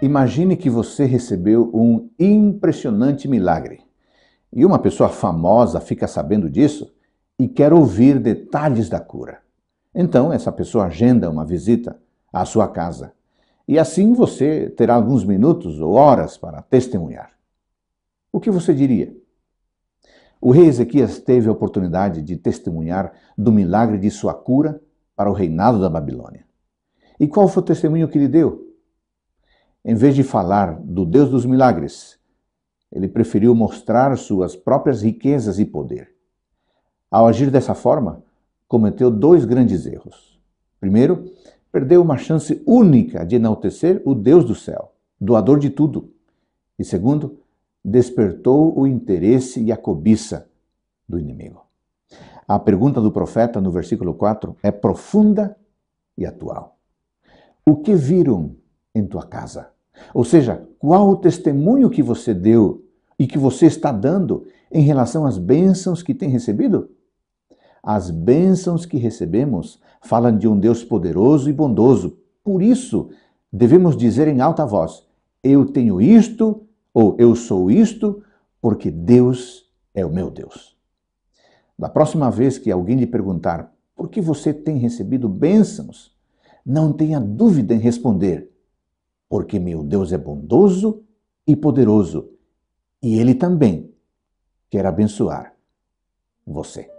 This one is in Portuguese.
Imagine que você recebeu um impressionante milagre e uma pessoa famosa fica sabendo disso e quer ouvir detalhes da cura. Então, essa pessoa agenda uma visita à sua casa e assim você terá alguns minutos ou horas para testemunhar. O que você diria? O rei Ezequias teve a oportunidade de testemunhar do milagre de sua cura para o reinado da Babilônia. E qual foi o testemunho que ele deu? Em vez de falar do Deus dos milagres, ele preferiu mostrar suas próprias riquezas e poder. Ao agir dessa forma, cometeu dois grandes erros. Primeiro, perdeu uma chance única de enaltecer o Deus do céu, doador de tudo. E segundo, despertou o interesse e a cobiça do inimigo. A pergunta do profeta no versículo 4 é profunda e atual. O que viram em tua casa? Ou seja, qual o testemunho que você deu e que você está dando em relação às bênçãos que tem recebido? As bênçãos que recebemos falam de um Deus poderoso e bondoso. Por isso, devemos dizer em alta voz: Eu tenho isto, ou Eu sou isto, porque Deus é o meu Deus. Da próxima vez que alguém lhe perguntar por que você tem recebido bênçãos, não tenha dúvida em responder: porque meu Deus é bondoso e poderoso, e Ele também quer abençoar você.